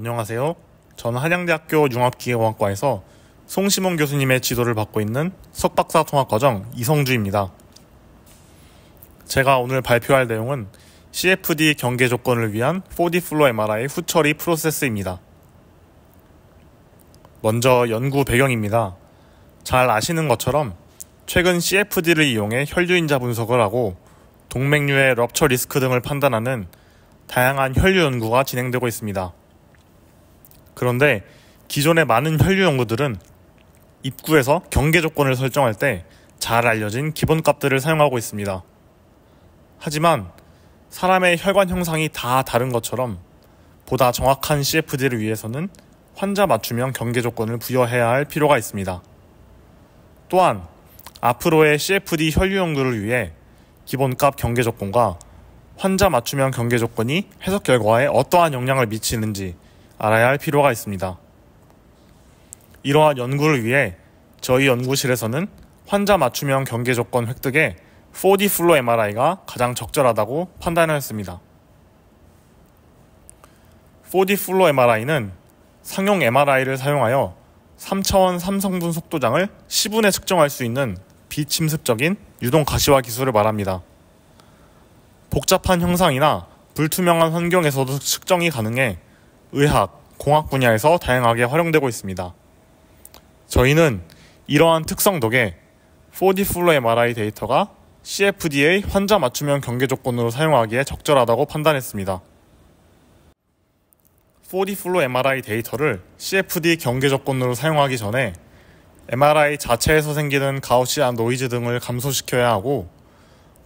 안녕하세요. 저는 한양대학교 융합기계공학과에서 송시몬 교수님의 지도를 받고 있는 석박사 통합과정 이성주입니다. 제가 오늘 발표할 내용은 CFD 경계 조건을 위한 4D 플로 MRI 후처리 프로세스입니다. 먼저 연구 배경입니다. 잘 아시는 것처럼 최근 CFD를 이용해 혈류인자 분석을 하고 동맥류의 럽처 리스크 등을 판단하는 다양한 혈류 연구가 진행되고 있습니다. 그런데 기존의 많은 혈류 연구들은 입구에서 경계 조건을 설정할 때 잘 알려진 기본값들을 사용하고 있습니다. 하지만 사람의 혈관 형상이 다 다른 것처럼 보다 정확한 CFD를 위해서는 환자 맞춤형 경계 조건을 부여해야 할 필요가 있습니다. 또한 앞으로의 CFD 혈류 연구를 위해 기본값 경계 조건과 환자 맞춤형 경계 조건이 해석 결과에 어떠한 영향을 미치는지 알아야 할 필요가 있습니다. 이러한 연구를 위해 저희 연구실에서는 환자 맞춤형 경계 조건 획득에 4D 플로 MRI가 가장 적절하다고 판단하였습니다. 4D 플로 MRI는 상용 MRI를 사용하여 3차원 삼성분 속도장을 10분에 측정할 수 있는 비침습적인 유동 가시화 기술을 말합니다. 복잡한 형상이나 불투명한 환경에서도 측정이 가능해 의학, 공학 분야에서 다양하게 활용되고 있습니다. 저희는 이러한 특성 덕에 4D f 플로 MRI 데이터가 CFDA 환자 맞춤형 경계 조건으로 사용하기에 적절하다고 판단했습니다. 4D f 플로 MRI 데이터를 CFD 경계 조건으로 사용하기 전에 MRI 자체에서 생기는 가우시안 노이즈 등을 감소시켜야 하고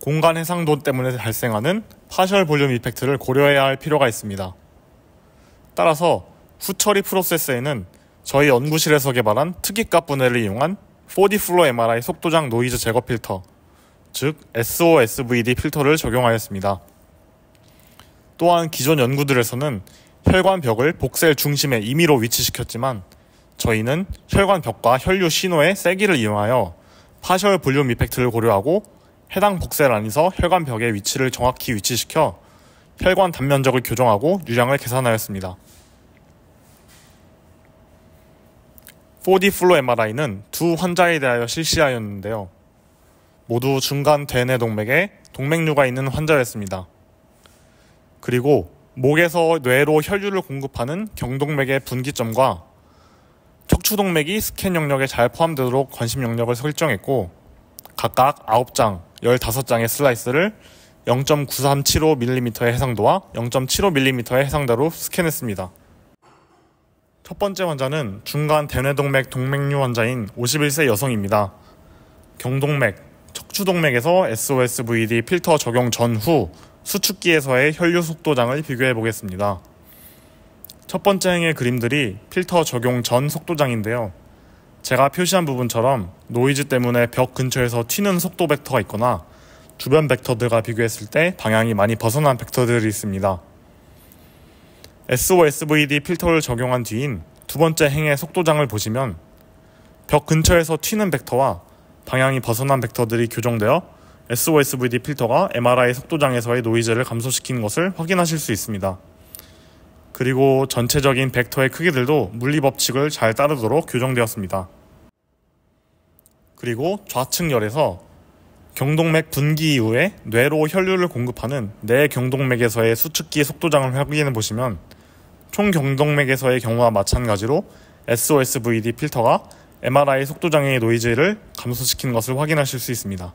공간 해상도 때문에 발생하는 파셜 볼륨 이펙트를 고려해야 할 필요가 있습니다. 따라서 후처리 프로세스에는 저희 연구실에서 개발한 특이값 분해를 이용한 4D 플로 MRI 속도장 노이즈 제거 필터, 즉 SOSVD 필터를 적용하였습니다. 또한 기존 연구들에서는 혈관 벽을 복셀 중심에 임의로 위치시켰지만 저희는 혈관 벽과 혈류 신호의 세기를 이용하여 파셜 볼륨 이펙트를 고려하고 해당 복셀 안에서 혈관 벽의 위치를 정확히 위치시켜 혈관 단면적을 교정하고 유량을 계산하였습니다. 4D 플로 MRI는 두 환자에 대하여 실시하였는데요. 모두 중간 대뇌 동맥에 동맥류가 있는 환자였습니다. 그리고 목에서 뇌로 혈류를 공급하는 경동맥의 분기점과 척추동맥이 스캔 영역에 잘 포함되도록 관심 영역을 설정했고 각각 9장, 15장의 슬라이스를 0.937 5 m 의 해상도와 0.75mm의 해상도로 스캔했습니다. 첫 번째 환자는 중간 대뇌동맥 동맥류 환자인 51세 여성입니다. 경동맥, 척추동맥에서 SOSVD 필터 적용 전후 수축기에서의 혈류 속도장을 비교해 보겠습니다. 첫 번째 행의 그림들이 필터 적용 전 속도장인데요. 제가 표시한 부분처럼 노이즈 때문에 벽 근처에서 튀는 속도 벡터가 있거나 주변 벡터들과 비교했을 때 방향이 많이 벗어난 벡터들이 있습니다. SOSVD 필터를 적용한 뒤인 두 번째 행의 속도장을 보시면 벽 근처에서 튀는 벡터와 방향이 벗어난 벡터들이 교정되어 SOSVD 필터가 MRI 속도장에서의 노이즈를 감소시킨 것을 확인하실 수 있습니다. 그리고 전체적인 벡터의 크기들도 물리법칙을 잘 따르도록 교정되었습니다. 그리고 좌측열에서 경동맥 분기 이후에 뇌로 혈류를 공급하는 뇌경동맥에서의 수축기 속도장을 확인해 보시면 총경동맥에서의 경우와 마찬가지로 SOSVD 필터가 MRI 속도 장애의 노이즈를 감소시키는 것을 확인하실 수 있습니다.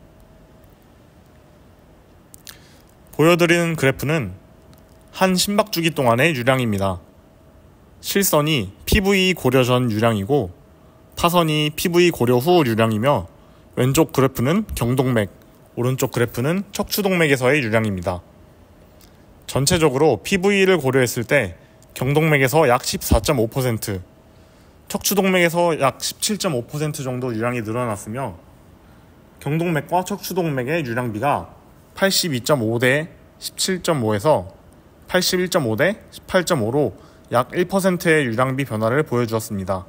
보여드리는 그래프는 한 심박주기 동안의 유량입니다. 실선이 PV e 고려 전 유량이고 파선이 PV e 고려 후 유량이며 왼쪽 그래프는 경동맥, 오른쪽 그래프는 척추동맥에서의 유량입니다. 전체적으로 PV를 e 고려했을 때 경동맥에서 약 14.5%, 척추동맥에서 약 17.5% 정도 유량이 늘어났으며 경동맥과 척추동맥의 유량비가 82.5대 17.5에서 81.5대 18.5로 약 1%의 유량비 변화를 보여주었습니다.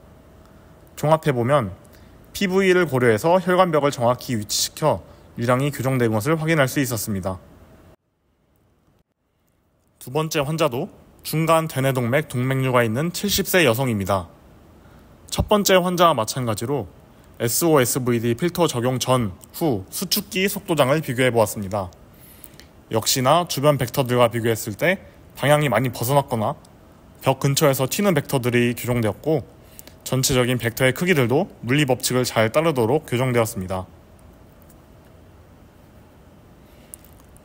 종합해보면 PV를 고려해서 혈관벽을 정확히 위치시켜 유량이 교정된 것을 확인할 수 있었습니다. 두 번째 환자도 중간 대뇌동맥 동맥류가 있는 70세 여성입니다. 첫 번째 환자와 마찬가지로 SOSVD 필터 적용 전, 후 수축기 속도장을 비교해 보았습니다. 역시나 주변 벡터들과 비교했을 때 방향이 많이 벗어났거나 벽 근처에서 튀는 벡터들이 규정되었고 전체적인 벡터의 크기들도 물리 법칙을 잘 따르도록 교정되었습니다.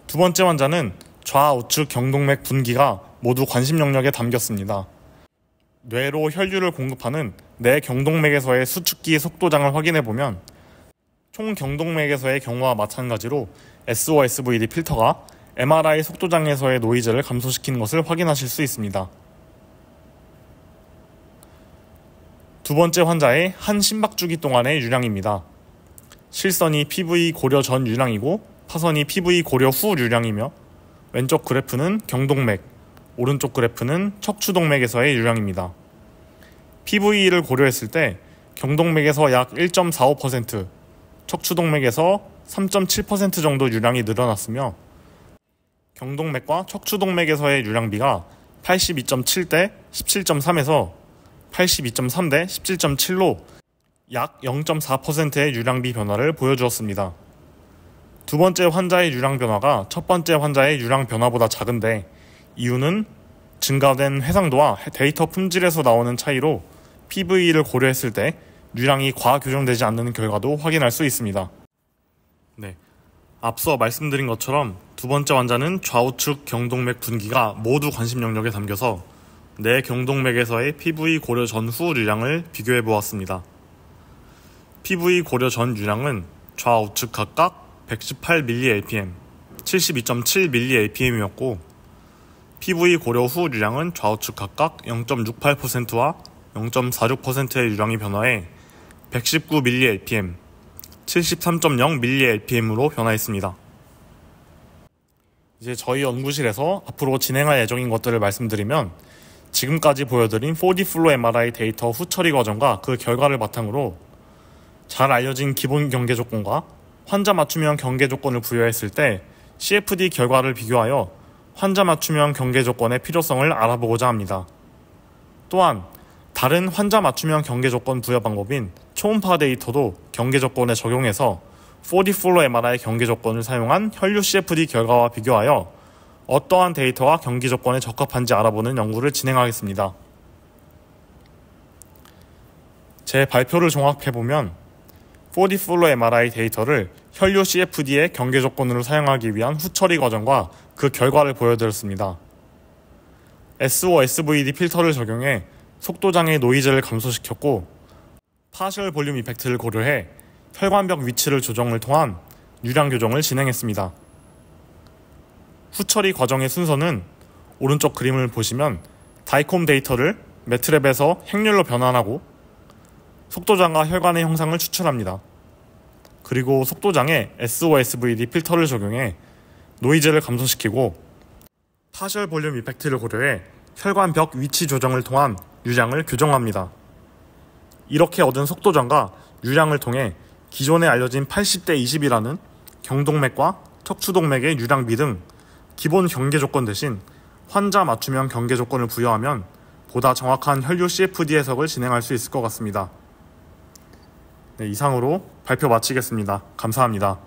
두 번째 환자는 좌우측 경동맥 분기가 모두 관심 영역에 담겼습니다. 뇌로 혈류를 공급하는 뇌 경동맥에서의 수축기 속도장을 확인해 보면 총 경동맥에서의 경우와 마찬가지로 SOSVD 필터가 MRI 속도장에서의 노이즈를 감소시키는 것을 확인하실 수 있습니다. 두 번째 환자의 한 심박주기 동안의 유량입니다. 실선이 PV 고려 전 유량이고 파선이 PV 고려 후 유량이며 왼쪽 그래프는 경동맥, 오른쪽 그래프는 척추동맥에서의 유량입니다. PVE를 고려했을 때 경동맥에서 약 1.45%, 척추동맥에서 3.7% 정도 유량이 늘어났으며 경동맥과 척추동맥에서의 유량비가 82.7 대 17.3에서 82.3 대 17.7로 약 0.4%의 유량비 변화를 보여주었습니다. 두 번째 환자의 유량 변화가 첫 번째 환자의 유량 변화보다 작은데 이유는 증가된 해상도와 데이터 품질에서 나오는 차이로 PV를 고려했을 때 유량이 과교정되지 않는 결과도 확인할 수 있습니다. 네. 앞서 말씀드린 것처럼 두 번째 환자는 좌우측 경동맥 분기가 모두 관심 영역에 담겨서 내 네 경동맥에서의 PV 고려 전후 유량을 비교해 보았습니다. PV 고려 전 유량은 좌우측 각각 118mApm, 72.7mApm이었고 PV 고려 후 유량은 좌우측 각각 0.68%와 0.46%의 유량이 변화해 1 1 9 m p m 7 3 0 m p m 으로 변화했습니다. 이제 저희 연구실에서 앞으로 진행할 예정인 것들을 말씀드리면 지금까지 보여드린 4D 플로 MRI 데이터 후처리 과정과 그 결과를 바탕으로 잘 알려진 기본 경계 조건과 환자 맞춤형 경계 조건을 부여했을 때 CFD 결과를 비교하여 환자 맞춤형 경계 조건의 필요성을 알아보고자 합니다. 또한 다른 환자 맞춤형 경계 조건 부여 방법인 초음파 데이터도 경계 조건에 적용해서 4D-Flow MRI 경계 조건을 사용한 혈류 CFD 결과와 비교하여 어떠한 데이터와 경기 조건에 적합한지 알아보는 연구를 진행하겠습니다. 제 발표를 종합해보면 4D-Flow MRI 데이터를 혈류 CFD의 경계 조건으로 사용하기 위한 후처리 과정과 그 결과를 보여드렸습니다. S5 SVD 필터를 적용해 속도장의 노이즈를 감소시켰고 파셜 볼륨 이펙트를 고려해 혈관벽 위치를 조정을 통한 유량 교정을 진행했습니다. 후처리 과정의 순서는 오른쪽 그림을 보시면 다이콤 데이터를 매트랩에서 행렬로 변환하고 속도장과 혈관의 형상을 추출합니다. 그리고 속도장에 SOSVD 필터를 적용해 노이즈를 감소시키고 파셜 볼륨 이펙트를 고려해 혈관 벽 위치 조정을 통한 유량을 교정합니다. 이렇게 얻은 속도전과 유량을 통해 기존에 알려진 80대 20이라는 경동맥과 척추동맥의 유량비 등 기본 경계 조건 대신 환자 맞춤형 경계 조건을 부여하면 보다 정확한 혈류 CFD 해석을 진행할 수 있을 것 같습니다. 네, 이상으로 발표 마치겠습니다. 감사합니다.